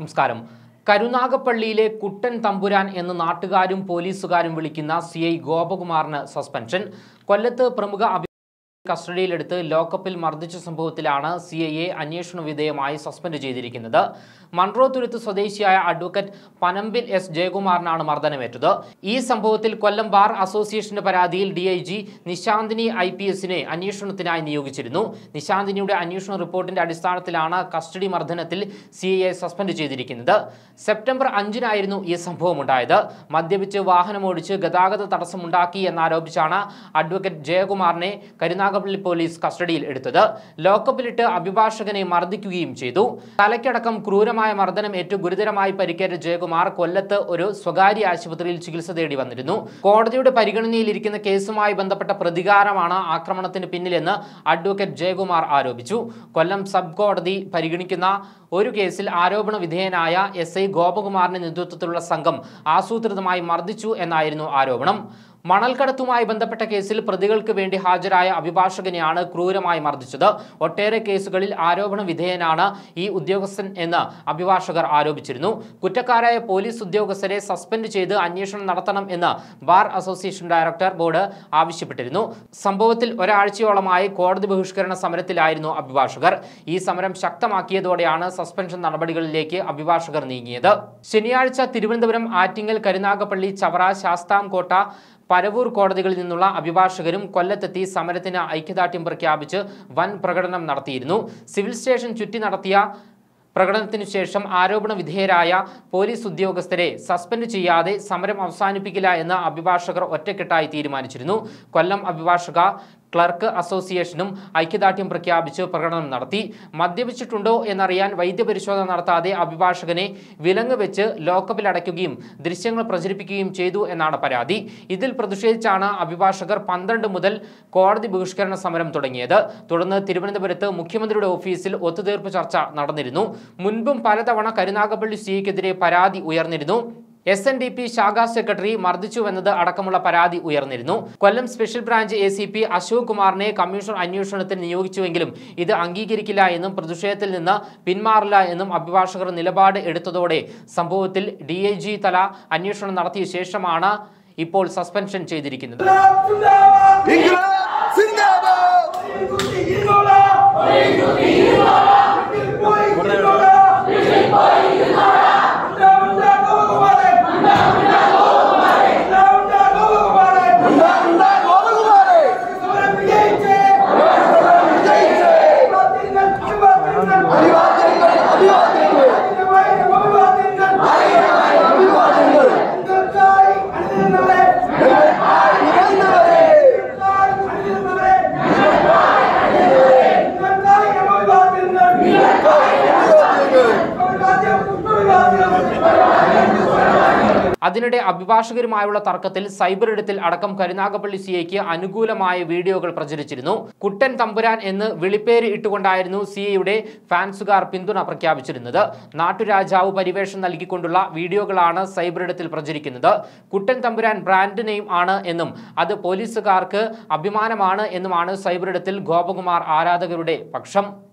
നമസ്കാരം കരുനാഗപ്പള്ളിയിലെ കുട്ടൻ തമ്പുരാൻ എന്ന് നാട്ടുകാരും പോലീസുകാരും വിളിക്കുന്ന സി ഐ ഗോപകുമാറിന് സസ്പെൻഷൻ കൊല്ലത്ത് പ്രമുഖ കസ്റ്റഡിയിലെടുത്ത് ലോക്കപ്പിൽ മർദ്ദിച്ച സംഭവത്തിലാണ് സി ഐ എ അന്വേഷണ വിധേയമായി സസ്പെൻഡ് ചെയ്തിരിക്കുന്നത് മൺറോ തുരുത്ത് സ്വദേശിയായ അഡ്വക്കേറ്റ് പനമ്പിൽ എസ് ജയകുമാറിനാണ് മർദ്ദനമേറ്റത് ഈ സംഭവത്തിൽ കൊല്ലം ബാർ അസോസിയേഷന്റെ പരാതിയിൽ D I G Nishanthini I P എസിനെ അന്വേഷണത്തിനായി നിയോഗിച്ചിരുന്നു നിശാന്തിനിയുടെ അന്വേഷണ റിപ്പോർട്ടിന്റെ അടിസ്ഥാനത്തിലാണ് കസ്റ്റഡി മർദ്ദനത്തിൽ സി ഐ എ സസ്പെൻഡ് ചെയ്തിരിക്കുന്നത് സെപ്റ്റംബർ അഞ്ചിനായിരുന്നു ഈ സംഭവം ഉണ്ടായത് മദ്യപിച്ച് വാഹനമോടിച്ച് ഗതാഗത തടസ്സമുണ്ടാക്കി എന്നാരോപിച്ചാണ് അഡ്വക്കേറ്റ് ജയകുമാറിനെ കരുനാഗ നാഗപ്പള്ളി പോലീസ് കസ്റ്റഡിയിൽ എടുത്തത് ലോക്കപ്പിലിട്ട് അഭിഭാഷകനെ മർദ്ദിക്കുകയും ചെയ്തു തലയ്ക്കടക്കം ക്രൂരമായ മർദ്ദനം ഏറ്റു ഗുരുതരമായി പരിക്കേറ്റ ജയകുമാർ കൊല്ലത്ത് ഒരു സ്വകാര്യ ആശുപത്രിയിൽ ചികിത്സ തേടി വന്നിരുന്നു കോടതിയുടെ പരിഗണനയിലിരിക്കുന്ന കേസുമായി ബന്ധപ്പെട്ട പ്രതികാരമാണ് ആക്രമണത്തിന് പിന്നിലെന്ന് അഡ്വക്കേറ്റ് ജയകുമാർ ആരോപിച്ചു കൊല്ലം സബ് കോടതി പരിഗണിക്കുന്ന ഒരു കേസിൽ ആരോപണ വിധേയനായ എസ് ഐ ഗോപകുമാറിന്റെ നേതൃത്വത്തിലുള്ള സംഘം ആസൂത്രിതമായി മർദ്ദിച്ചു എന്നായിരുന്നു ആരോപണം മണൽക്കടത്തുമായി ബന്ധപ്പെട്ട കേസിൽ പ്രതികൾക്ക് വേണ്ടി ഹാജരായ അഭിഭാഷകനെയാണ് ക്രൂരമായി മർദ്ദിച്ചത് ഒട്ടേറെ കേസുകളിൽ ആരോപണ വിധേയനാണ് ഈ ഉദ്യോഗസ്ഥൻ എന്ന് അഭിഭാഷകർ ആരോപിച്ചിരുന്നു കുറ്റക്കാരായ പോലീസ് ഉദ്യോഗസ്ഥരെ സസ്പെൻഡ് ചെയ്ത് അന്വേഷണം നടത്തണം എന്ന് ബാർ അസോസിയേഷൻ ഡയറക്ടർ ബോർഡ് ആവശ്യപ്പെട്ടിരുന്നു സംഭവത്തിൽ ഒരാഴ്ചയോളമായി കോടതി ബഹിഷ്കരണ സമരത്തിലായിരുന്നു അഭിഭാഷകർ ഈ സമരം ശക്തമാക്കിയതോടെയാണ് സസ്പെൻഷൻ നടപടികളിലേക്ക് അഭിഭാഷകർ നീങ്ങിയത് ശനിയാഴ്ച തിരുവനന്തപുരം ആറ്റിങ്ങൽ കരുനാഗപ്പള്ളി ചവറ ശാസ്താംകോട്ട പരവൂർ കോടതികളിൽ നിന്നുള്ള അഭിഭാഷകരും കൊല്ലത്തെത്തി സമരത്തിന് ഐക്യദാർഢ്യം പ്രഖ്യാപിച്ച് വൻ പ്രകടനം നടത്തിയിരുന്നു സിവിൽ സ്റ്റേഷൻ ചുറ്റി നടത്തിയ പ്രകടനത്തിനു ശേഷം ആരോപണ വിധേയരായ പോലീസ് ഉദ്യോഗസ്ഥരെ സസ്പെൻഡ് ചെയ്യാതെ സമരം അവസാനിപ്പിക്കില്ല എന്ന് അഭിഭാഷകർ ഒറ്റക്കെട്ടായി തീരുമാനിച്ചിരുന്നു കൊല്ലം അഭിഭാഷക ക്ലർക്ക് അസോസിയേഷനും ഐക്യദാർഢ്യം പ്രഖ്യാപിച്ച് പ്രകടനം നടത്തി മദ്യപിച്ചിട്ടുണ്ടോ എന്നറിയാൻ വൈദ്യപരിശോധന നടത്താതെ അഭിഭാഷകനെ വിലങ്ങ് വെച്ച് അടയ്ക്കുകയും ദൃശ്യങ്ങൾ പ്രചരിപ്പിക്കുകയും ചെയ്തു എന്നാണ് പരാതി ഇതിൽ പ്രതിഷേധിച്ചാണ് അഭിഭാഷകർ പന്ത്രണ്ട് മുതൽ കോടതി ബഹിഷ്കരണ സമരം തുടങ്ങിയത് തുടർന്ന് തിരുവനന്തപുരത്ത് മുഖ്യമന്ത്രിയുടെ ഓഫീസിൽ ഒത്തുതീർപ്പ് ചർച്ച നടന്നിരുന്നു മുൻപും പലതവണ കരുനാഗപ്പള്ളി സിഐക്കെതിരെ പരാതി ഉയർന്നിരുന്നു എസ് എൻ ഡി പി ശാഖാ സെക്രട്ടറി മർദ്ദിച്ചുവെന്നത് അടക്കമുള്ള പരാതി ഉയർന്നിരുന്നു Kollam special branch A C P Ashok കുമാറിനെ കമ്മീഷൻ അന്വേഷണത്തിന് നിയോഗിച്ചുവെങ്കിലും ഇത് അംഗീകരിക്കില്ല എന്നും പ്രതിഷേധത്തിൽ നിന്ന് പിന്മാറില്ല എന്നും അഭിഭാഷകർ നിലപാട് എടുത്തതോടെ സംഭവത്തിൽ ഡി ഐ ജി തല അന്വേഷണം നടത്തിയ ശേഷമാണ് ഇപ്പോൾ സസ്പെൻഷൻ ചെയ്തിരിക്കുന്നത് അതിനിടെ അഭിഭാഷകരുമായുള്ള തർക്കത്തിൽ സൈബർ ഇടത്തിൽ അടക്കം കരുനാഗപ്പള്ളി സിഐക്ക് അനുകൂലമായ വീഡിയോകൾ പ്രചരിച്ചിരുന്നു കുട്ടൻ തമ്പുരാൻ എന്ന് വിളിപ്പേര് ഇട്ടുകൊണ്ടായിരുന്നു സിഐയുടെ ഫാൻസുകാർ പിന്തുണ പ്രഖ്യാപിച്ചിരുന്നത് നാട്ടുരാജാവ് പരിവേഷം നൽകിക്കൊണ്ടുള്ള വീഡിയോകളാണ് സൈബർ ഇടത്തിൽ പ്രചരിക്കുന്നത് കുട്ടൻ തമ്പുരാൻ ബ്രാൻഡ് നെയിം ആണ് എന്നും അത് പോലീസുകാർക്ക് അഭിമാനമാണ് എന്നുമാണ് സൈബർ ഇടത്തിൽ ഗോപകുമാർ ആരാധകരുടെ പക്ഷം